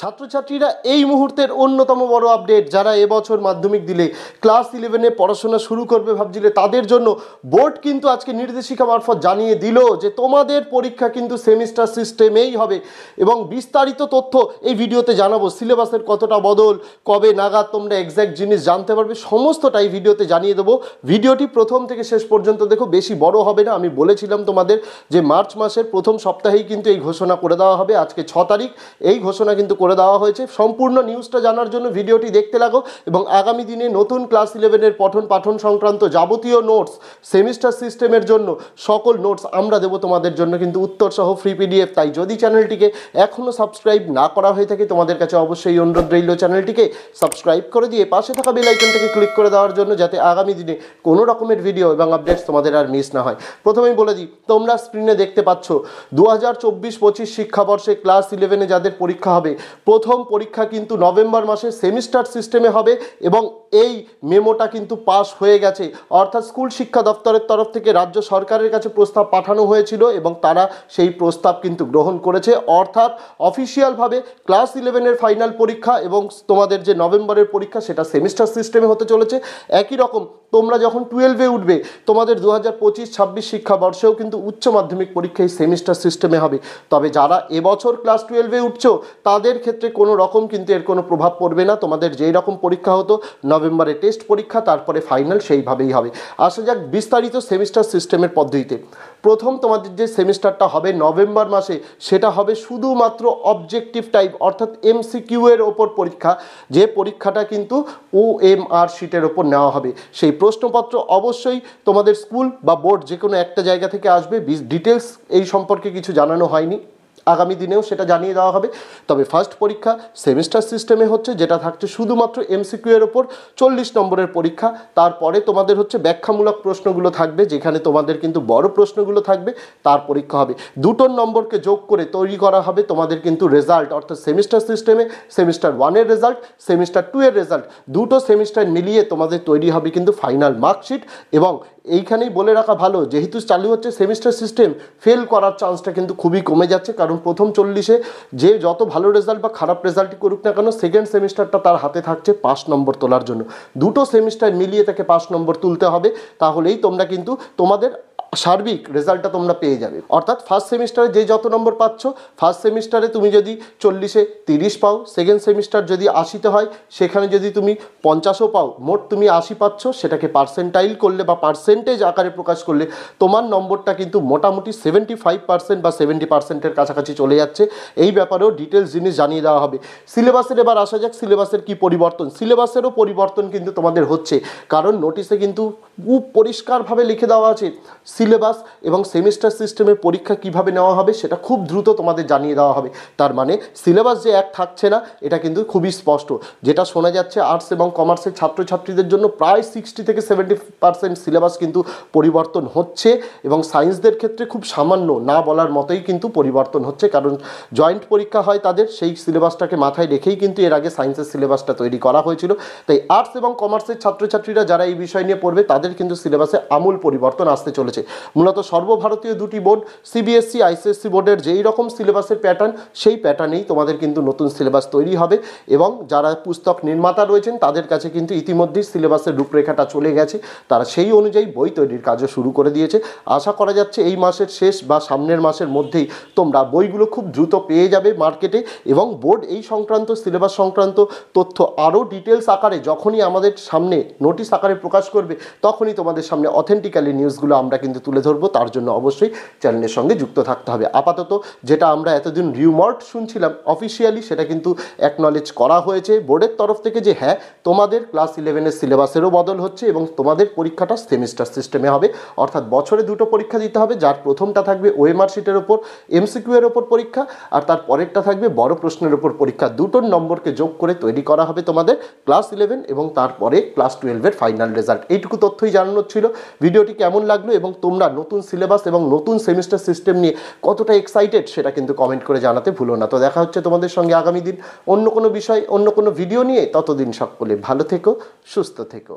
ছাত্রছাত্রীরা এই মুহূর্তের অন্যতম বড় আপডেট যারা এবছর মাধ্যমিক দিলে ক্লাস ইলেভেনে পড়াশোনা শুরু করবে ভাবছিলে তাদের জন্য বোর্ড কিন্তু আজকে নির্দেশিকা মারফত জানিয়ে দিল যে তোমাদের পরীক্ষা কিন্তু সেমিস্টার সিস্টেমেই হবে এবং বিস্তারিত তথ্য এই ভিডিওতে জানাবো সিলেবাসের কতটা বদল কবে নাগাদ তোমরা এক্স্যাক্ট জিনিস জানতে পারবে সমস্তটা এই ভিডিওতে জানিয়ে দেবো ভিডিওটি প্রথম থেকে শেষ পর্যন্ত দেখো বেশি বড় হবে না আমি বলেছিলাম তোমাদের যে মার্চ মাসের প্রথম সপ্তাহেই কিন্তু এই ঘোষণা করে দেওয়া হবে আজকে ছ তারিখ এই ঘোষণা কিন্তু করে করে দেওয়া হয়েছে সম্পূর্ণ নিউজটা জানার জন্য ভিডিওটি দেখতে লাগো এবং আগামী দিনে নতুন ক্লাস ইলেভেনের পঠন পাঠন সংক্রান্ত যাবতীয় নোটস সেমিস্টার সিস্টেমের জন্য সকল নোটস আমরা দেবো তোমাদের জন্য কিন্তু উত্তর সহ ফ্রি পিডিএফ তাই যদি চ্যানেলটিকে এখনও সাবস্ক্রাইব না করা হয়ে থাকে তোমাদের কাছে অবশ্যই অনুরোধ রইল চ্যানেলটিকে সাবস্ক্রাইব করে দিয়ে পাশে থাকা বেলাইকনটাকে ক্লিক করে দেওয়ার জন্য যাতে আগামী দিনে কোনো রকমের ভিডিও এবং আপডেটস তোমাদের আর মিস না হয় প্রথমেই বলে দিই তোমরা স্ক্রিনে দেখতে পাচ্ছ দু হাজার চব্বিশ পঁচিশ শিক্ষাবর্ষে ক্লাস ইলেভেনে যাদের পরীক্ষা হবে প্রথম পরীক্ষা কিন্তু নভেম্বর মাসে সেমিস্টার সিস্টেমে হবে এবং এই মেমোটা কিন্তু পাস হয়ে গেছে অর্থাৎ স্কুল শিক্ষা দপ্তরের তরফ থেকে রাজ্য সরকারের কাছে প্রস্তাব পাঠানো হয়েছিল এবং তারা সেই প্রস্তাব কিন্তু গ্রহণ করেছে অর্থাৎ অফিসিয়ালভাবে ক্লাস ইলেভেনের ফাইনাল পরীক্ষা এবং তোমাদের যে নভেম্বরের পরীক্ষা সেটা সেমিস্টার সিস্টেমে হতে চলেছে একই রকম তোমরা যখন টুয়েলভে উঠবে তোমাদের দু হাজার পঁচিশ ছাব্বিশ শিক্ষাবর্ষেও কিন্তু উচ্চ মাধ্যমিক পরীক্ষা এই সেমিস্টার সিস্টেমে হবে তবে যারা এবছর ক্লাস টুয়েলভে উঠছ তাদের ক্ষেত্রে কোনো রকম কিন্তু এর কোনো প্রভাব পড়বে না তোমাদের যেই রকম পরীক্ষা হতো নভেম্বরে টেস্ট পরীক্ষা তারপরে ফাইনাল সেইভাবেই হবে আসা যাক বিস্তারিত সেমিস্টার সিস্টেমের পদ্ধতিতে প্রথম তোমাদের যে সেমিস্টারটা হবে নভেম্বর মাসে সেটা হবে শুধুমাত্র অবজেক্টিভ টাইপ অর্থাৎ এমসিকিউ এর ওপর পরীক্ষা যে পরীক্ষাটা কিন্তু ও এম আর শিটের ওপর নেওয়া হবে সেই প্রশ্নপত্র অবশ্যই তোমাদের স্কুল বা বোর্ড যে কোনো একটা জায়গা থেকে আসবে ডিটেলস এই সম্পর্কে কিছু জানানো হয়নি আগামী দিনেও সেটা জানিয়ে দেওয়া হবে তবে ফার্স্ট পরীক্ষা সেমিস্টার সিস্টেমে হচ্ছে যেটা থাকছে শুধুমাত্র এমসিকিউ এর ওপর চল্লিশ নম্বরের পরীক্ষা তারপরে তোমাদের হচ্ছে ব্যাখ্যামূলক প্রশ্নগুলো থাকবে যেখানে তোমাদের কিন্তু বড় প্রশ্নগুলো থাকবে তার পরীক্ষা হবে দুটোর নম্বরকে যোগ করে তৈরি করা হবে তোমাদের কিন্তু রেজাল্ট অর্থাৎ সেমিস্টার সিস্টেমে সেমিস্টার ওয়ানের রেজাল্ট সেমিস্টার টু এর রেজাল্ট দুটো সেমিস্টার মিলিয়ে তোমাদের তৈরি হবে কিন্তু ফাইনাল মার্কশিট এবং এইখানেই বলে রাখা ভালো যেহেতু চালু হচ্ছে সেমিস্টার সিস্টেম ফেল করার চান্সটা কিন্তু খুবই কমে যাচ্ছে কারণ প্রথম চল্লিশে যে যত ভালো রেজাল্ট বা খারাপ রেজাল্টই করুক না কেন সেকেন্ড সেমিস্টারটা তার হাতে থাকছে পাঁচ নম্বর তোলার জন্য দুটো সেমিস্টার মিলিয়ে তাকে পাঁচ নম্বর তুলতে হবে তাহলেই তোমরা কিন্তু তোমাদের সার্বিক রেজাল্টটা তোমরা পেয়ে যাবে অর্থাৎ ফার্স্ট সেমিস্টারে যে যত নম্বর পাচ্ছ ফার্স্ট সেমিস্টারে তুমি যদি চল্লিশে তিরিশ পাও সেকেন্ড সেমিস্টার যদি আশিতে হয় সেখানে যদি তুমি পঞ্চাশও পাও মোট তুমি আশি পাচ্ছ সেটাকে পার্সেন্টাইল করলে বা পার্সেন্টেজ আকারে প্রকাশ করলে তোমার নম্বরটা কিন্তু মোটামুটি সেভেন্টি ফাইভ পার্সেন্ট বা সেভেন্টি পার্সেন্টের কাছাকাছি চলে যাচ্ছে এই ব্যাপারেও ডিটেলস জিনিস জানিয়ে দেওয়া হবে সিলেবাসের এবার আসা যাক সিলেবাসের কি পরিবর্তন সিলেবাসেরও পরিবর্তন কিন্তু তোমাদের হচ্ছে কারণ নোটিশে কিন্তু পরিষ্কারভাবে লিখে দেওয়া আছে সিলেবাস এবং সেমিস্টার সিস্টেমে পরীক্ষা কিভাবে নেওয়া হবে সেটা খুব দ্রুত তোমাদের জানিয়ে দেওয়া হবে তার মানে সিলেবাস যে এক থাকছে না এটা কিন্তু খুবই স্পষ্ট যেটা শোনা যাচ্ছে আর্টস এবং কমার্সের ছাত্রছাত্রীদের জন্য প্রায় সিক্সটি থেকে সেভেন্টি পার্সেন্ট সিলেবাস কিন্তু পরিবর্তন হচ্ছে এবং সায়েন্সদের ক্ষেত্রে খুব সামান্য না বলার মতোই কিন্তু পরিবর্তন হচ্ছে কারণ জয়েন্ট পরীক্ষা হয় তাদের সেই সিলেবাসটাকে মাথায় রেখেই কিন্তু এর আগে সায়েন্সের সিলেবাসটা তৈরি করা হয়েছিল তাই আর্টস এবং কমার্সের ছাত্রছাত্রীরা যারা এই বিষয় নিয়ে পড়বে তাদের কিন্তু সিলেবাসে আমূল পরিবর্তন আসতে চলেছে মূলত সর্বভারতীয় দুটি board CBSE ICSE e, e বোর্ডের যেই রকম সিলেবাসের প্যাটার্ন সেই প্যাটার্নেই তোমাদের কিন্তু নতুন সিলেবাস তৈরি হবে এবং যারা পুস্তক নির্মাতা রয়েছেন তাদের কাছে কিন্তু ইতিমধ্যেই সিলেবাসের রূপরেখাটা চলে গেছে তারা সেই অনুযায়ী বই তৈরির কাজও শুরু করে দিয়েছে আশা করা যাচ্ছে এই মাসের শেষ বা সামনের মাসের মধ্যেই তোমরা বইগুলো খুব দ্রুত পেয়ে যাবে মার্কেটে এবং বোর্ড এই সংক্রান্ত সিলেবাস সংক্রান্ত তথ্য আরও ডিটেলস আকারে যখনই আমাদের সামনে নোটিশ আকারে প্রকাশ করবে তখনই তোমাদের সামনে অথেন্টিক্যালি নিউজগুলো আমরা কিন্তু আপনাদের তুলে ধরবো তার জন্য অবশ্যই চ্যানেলের সঙ্গে যুক্ত থাকতে হবে আপাতত যেটা আমরা এতদিন রিউমর্ট শুনছিলাম অফিসিয়ালি সেটা কিন্তু অ্যাকনলেজ করা হয়েছে বোর্ডের তরফ থেকে যে হ্যাঁ তোমাদের ক্লাস ইলেভেনের সিলেবাসেরও বদল হচ্ছে এবং তোমাদের পরীক্ষাটা সেমিস্টার সিস্টেমে হবে অর্থাৎ বছরে দুটো পরীক্ষা দিতে হবে যার প্রথমটা থাকবে ওয়েমার্কশিটের ওপর এমসিকিউ এর ওপর পরীক্ষা আর তার পরেরটা থাকবে বড় প্রশ্নের ওপর পরীক্ষা দুটোর নম্বরকে যোগ করে তৈরি করা হবে তোমাদের ক্লাস ইলেভেন এবং তারপরে ক্লাস টুয়েলভের ফাইনাল রেজাল্ট এইটুকু তথ্যই জানানোর ছিল ভিডিওটি কেমন লাগলো এবং তোমরা নতুন সিলেবাস এবং নতুন সেমিস্টার সিস্টেম নিয়ে কতটা এক্সাইটেড সেটা কিন্তু কমেন্ট করে জানাতে ভুলো না তো দেখা হচ্ছে তোমাদের সঙ্গে আগামী দিন অন্য কোনো বিষয় অন্য কোনো ভিডিও নিয়ে ততদিন সকলে ভালো থেকো সুস্থ থেকো